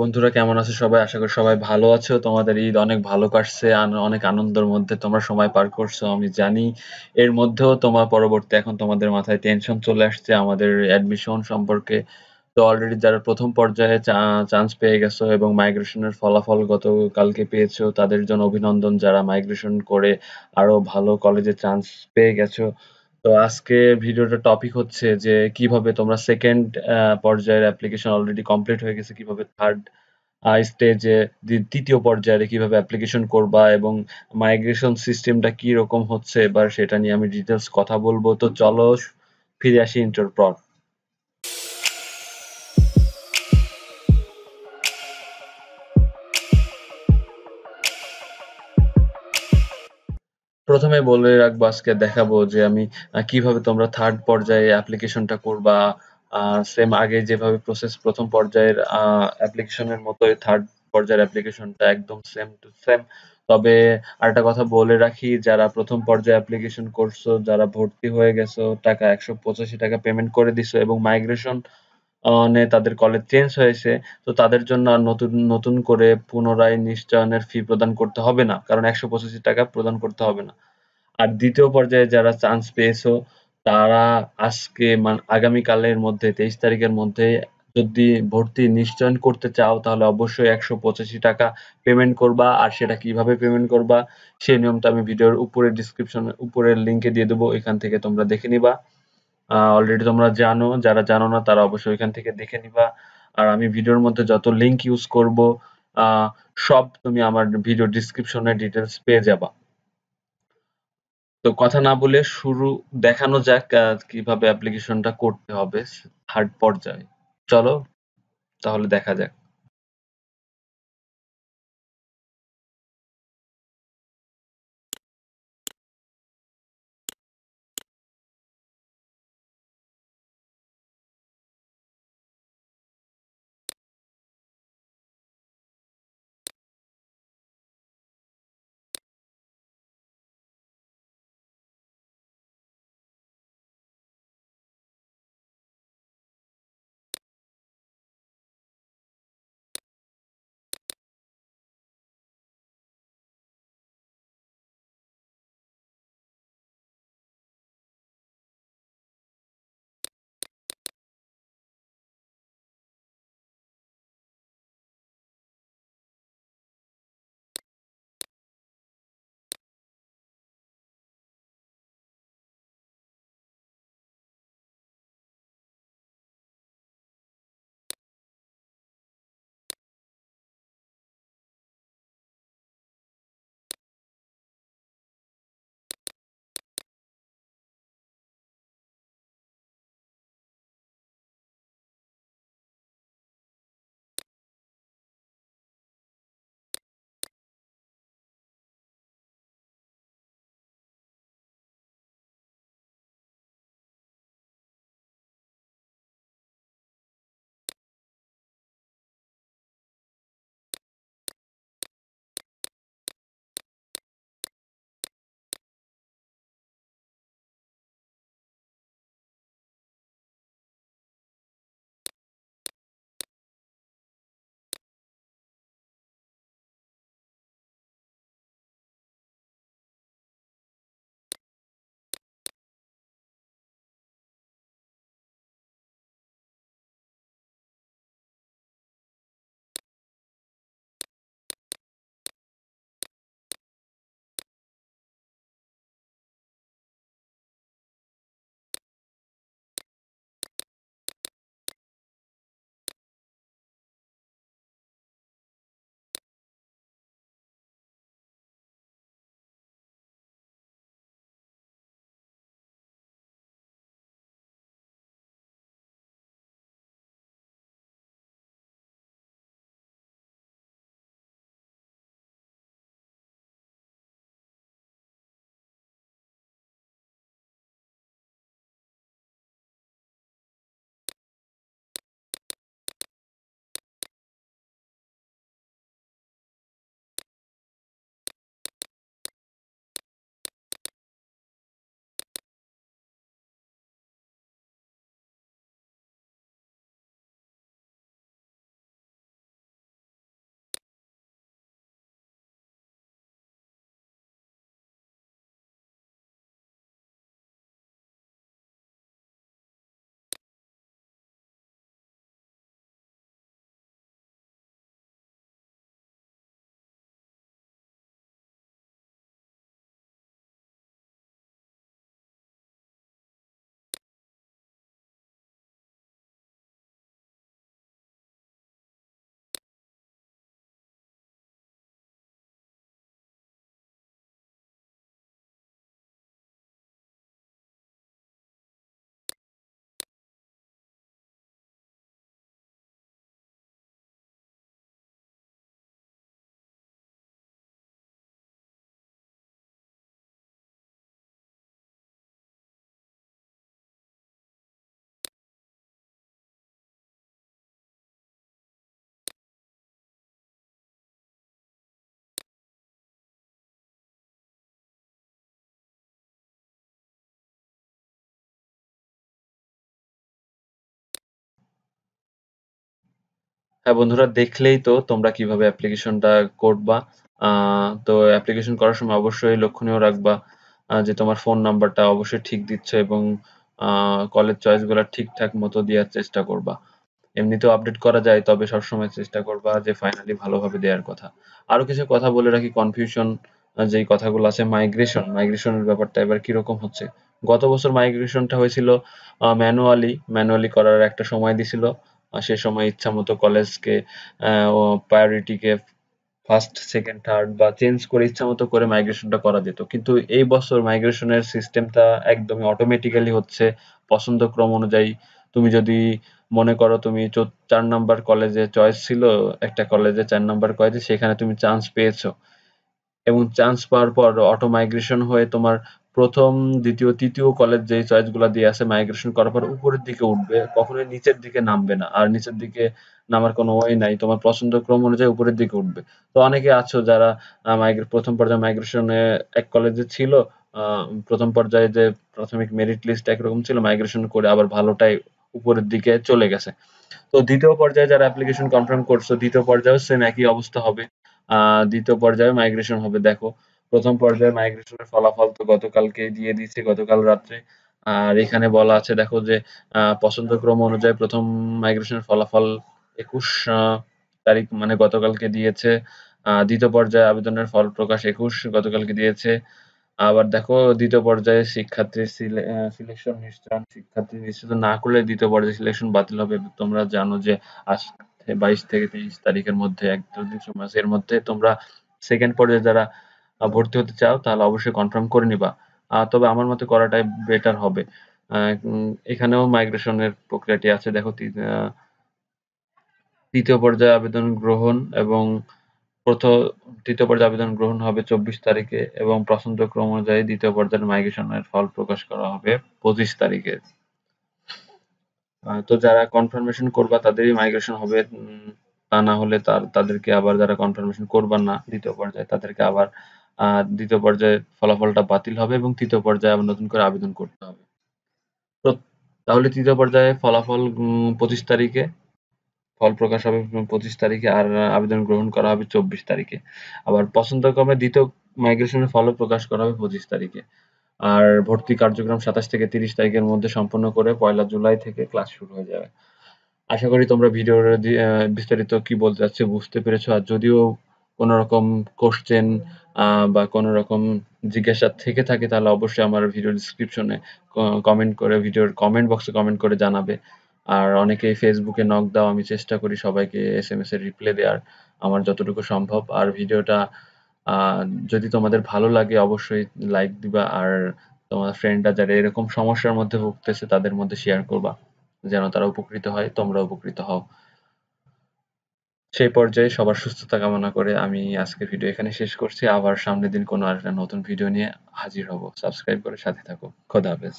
বন্ধুরা কেমন আছো সবাই আশা করি সবাই ভালো আছো তোমাদের ঈদ অনেক ভালো কাটছে অনেক আনন্দের মধ্যে তোমরা সময় পার করছো আমি জানি এর মধ্যেও তোমার পরবর্তী এখন তোমাদের মাথায় টেনশন চলে আসছে আমাদের অ্যাডমিশন সম্পর্কে তো অলরেডি যারা প্রথম পর্যায়ে চান্স পেয়ে গেছো এবং মাইগ্রেশনের ফলাফল গতকালকে পেয়েছো তাদের জন্য অভিনন্দন যারা মাইগ্রেশন করে আরো ভালো কলেজে চান্স পেয়ে গেছো তো আজকে ভিডিওটা টপিক হচ্ছে যে কিভাবে তোমরা সেকেন্ড পর্যায়ের অ্যাপ্লিকেশন অলরেডি কমপ্লিট হয়ে গেছে কিভাবে থার্ড স্টেজে তৃতীয় পর্যায়ে কিভাবে অ্যাপ্লিকেশন করবা এবং মাইগ্রেশন সিস্টেমটা কি রকম হচ্ছে এবার সেটা নিয়ে আমি ডিটেলস কথা বলবো তো চলো ফিরে আসি ইন্টারপ্রট প্রথমে বলে রাখবো আজকে দেখাবো যে আমি কিভাবে তোমরা থার্ড পর্যায়ে অ্যাপ্লিকেশনটা করবা সেম আগে যেভাবে প্রসেস প্রথম পর্যায়ের অ্যাপ্লিকেশনের মতোই থার্ড পর্যায়ের অ্যাপ্লিকেশনটা একদম সেম টু সেম তবে আরেকটা কথা বলে রাখি যারা প্রথম পর্যায়ে অ্যাপ্লিকেশন করছো যারা ভর্তি হয়ে গেছো টাকা একশো পঁচাশি টাকা পেমেন্ট করে দিছো এবং মাইগ্রেশন তাদের কলেজ চেঞ্জ হয়েছে তো তাদের জন্য আর নতুন নতুন করে পুনরায় নিশ্চয়নের ফি প্রদান করতে হবে না কারণ একশো পঁচাশি টাকা প্রদান করতে হবে না আর দ্বিতীয় পর্যায়ে যারা চান্স পেয়েছো তারা আজকে মানে আগামীকালের মধ্যে তেইশ তারিখের মধ্যে যদি ভর্তি নিশ্চয়ন করতে চাও তাহলে অবশ্যই একশো পঁচাশি টাকা পেমেন্ট করবা আর সেটা কিভাবে পেমেন্ট করবা সেই নিয়মটা আমি ভিডিওর উপরে ডিসক্রিপশন উপরের লিঙ্কে দিয়ে দেবো এখান থেকে তোমরা দেখে নিবা অলরেডি তোমরা জানো যারা জানো না তারা অবশ্যই ওইখান থেকে দেখে নিবা আর আমি ভিডিওর মধ্যে যত লিংক ইউজ করব সব তুমি আমার ভিডিও ডিসক্রিপশনে ডিটেলস পেয়ে যাবা তো কথা না বলে শুরু দেখানো যাক কিভাবে অ্যাপ্লিকেশনটা করতে হবে থার্ড পর্যায়ে চলো তাহলে দেখা যাক হ্যাঁ বন্ধুরা দেখলেই তো তোমরা কিভাবে অ্যাপ্লিকেশনটা করবা তো অ্যাপ্লিকেশন করার সময় অবশ্যই লক্ষণীয় রাখবা যে তোমার ফোন নাম্বারটা অবশ্যই ঠিক দিচ্ছ এবং কলেজ চয়েসগুলো ঠিকঠাক মতো দেওয়ার চেষ্টা করবা এমনিতেও আপডেট করা যায় তবে সবসময় চেষ্টা করবা যে ফাইনালি ভালোভাবে দেওয়ার কথা আরো কিছু কথা বলে রাখি কনফিউশন যেই কথাগুলো আছে মাইগ্রেশন মাইগ্রেশনের ব্যাপারটা এবার কিরকম হচ্ছে গত বছর মাইগ্রেশনটা হয়েছিল ম্যানুয়ালি ম্যানুয়ালি করার একটা সময় দিছিল সে সময় ইচ্ছা মতো কলেজকে প্রায়োরিটিকে ফার্স্ট সেকেন্ড থার্ড বা চেঞ্জ করে ইচ্ছা মতো করে মাইগ্রেশনটা করা যেত কিন্তু এই বছর মাইগ্রেশনের সিস্টেমটা একদমই অটোমেটিক্যালি হচ্ছে পছন্দক্রম অনুযায়ী তুমি যদি মনে করো তুমি চার নাম্বার কলেজে চয়েস ছিল একটা কলেজে চার নাম্বার কলেজে সেখানে তুমি চান্স পেয়েছো এবং চান্স পাওয়ার পর অটো মাইগ্রেশন হয়ে তোমার প্রথম দ্বিতীয় তৃতীয় কলের যে চয়েস চয়েসগুলো দিয়ে আছে মাইগ্রেশন করার পর উপরের দিকে উঠবে কখনোই নিচের দিকে নামবে না আর নিচের দিকে নামার কোনো ওয়ে নাই তোমার পছন্দ ক্রম অনুযায়ী উপরের দিকে উঠবে তো অনেকে আছো যারা প্রথম পর্যায়ে মাইগ্রেশনে এক কলেজে ছিল প্রথম পর্যায়ে যে প্রাথমিক মেরিট লিস্ট একরকম ছিল মাইগ্রেশন করে আবার ভালোটাই উপরের দিকে চলে গেছে তো দ্বিতীয় পর্যায়ে যারা অ্যাপ্লিকেশন কনফার্ম করছো দ্বিতীয় পর্যায়েও সেম একই অবস্থা হবে দ্বিতীয় পর্যায়ে মাইগ্রেশন হবে দেখো প্রথম পর্যায়ে মাইগ্রেশনের ফলাফল তো গতকালকে দিয়ে দিয়েছে গতকাল রাত্রে আর এখানে বলা আছে দেখো যে পছন্দ ক্রম অনুযায়ী প্রথম মাইগ্রেশনের ফলাফল একুশ তারিখ মানে গতকালকে দিয়েছে দ্বিতীয় পর্যায়ে আবেদনের ফল প্রকাশ একুশ গতকালকে দিয়েছে আবার দেখো দ্বিতীয় পর্যায়ে শিক্ষার্থী সিলেকশন নিশ্চয়ন শিক্ষার্থী নিশ্চিত না করলে দ্বিতীয় পর্যায়ে সিলেকশন বাতিল হবে তোমরা জানো যে আজ বাইশ থেকে তেইশ তারিখের মধ্যে এক দুদিন সময় আছে এর মধ্যে তোমরা সেকেন্ড পর্যায়ে যারা ভর্তি হতে চাও তাহলে অবশ্যই কনফার্ম করে নিবা তবে আমার মতে করাটাই বেটার হবে এখানেও মাইগ্রেশনের প্রক্রিয়াটি আছে দেখো তৃতীয় পর্যায়ে আবেদন গ্রহণ এবং প্রথম তৃতীয় পর্যায়ে আবেদন গ্রহণ হবে চব্বিশ তারিখে এবং পছন্দক্রম অনুযায়ী দ্বিতীয় পর্যায়ের মাইগ্রেশনের ফল প্রকাশ করা হবে পঁচিশ তারিখে তো যারা কনফার্মেশন করবা তাদেরই মাইগ্রেশন হবে তা না হলে তাদেরকে আবার যারা কনফার্মেশন করবা না দ্বিতীয় পর্যায়ে তাদেরকে আবার দ্বিতীয় পর্যায়ে ফলাফলটা বাতিল হবে এবং তৃতীয় পর্যায়ে আবার নতুন করে আবেদন করতে হবে তাহলে তৃতীয় পর্যায়ে ফলাফল পঁচিশ তারিখে ফল প্রকাশ হবে পঁচিশ তারিখে আর আবেদন গ্রহণ করা হবে চব্বিশ তারিখে আবার পছন্দক্রমে দ্বিতীয় মাইগ্রেশনের ফলও প্রকাশ করা হবে পঁচিশ তারিখে আর ভর্তি কার্যক্রম সাতাশ থেকে তিরিশ তারিখের মধ্যে সম্পন্ন করে পয়লা জুলাই থেকে ক্লাস শুরু হয়ে যাবে আশা করি তোমরা ভিডিওর বিস্তারিত কি বলতে চাচ্ছে বুঝতে পেরেছো আর যদিও কোনো রকম কোশ্চেন বা কোনো রকম জিজ্ঞাসা থেকে থাকে তাহলে অবশ্যই আমার ভিডিও ডিসক্রিপশনে কমেন্ট করে ভিডিওর কমেন্ট বক্সে কমেন্ট করে জানাবে আর অনেকেই ফেসবুকে নক দাও আমি চেষ্টা করি সবাইকে এস এম এস এর রিপ্লাই দেওয়ার আমার যতটুকু সম্ভব আর ভিডিওটা যদি তোমাদের ভালো লাগে অবশ্যই লাইক দিবা আর তোমার ফ্রেন্ডরা যারা এরকম সমস্যার মধ্যে ভুগতেছে তাদের মধ্যে শেয়ার করবা যেন তারা উপকৃত হয় তোমরা উপকৃত হও সেই পর্যায়ে সবার সুস্থতা কামনা করে আমি আজকের ভিডিও এখানে শেষ করছি আবার সামনের দিন কোনো আরেকটা নতুন ভিডিও নিয়ে হাজির হব সাবস্ক্রাইব করে সাথে থাকো খোদা হাফেজ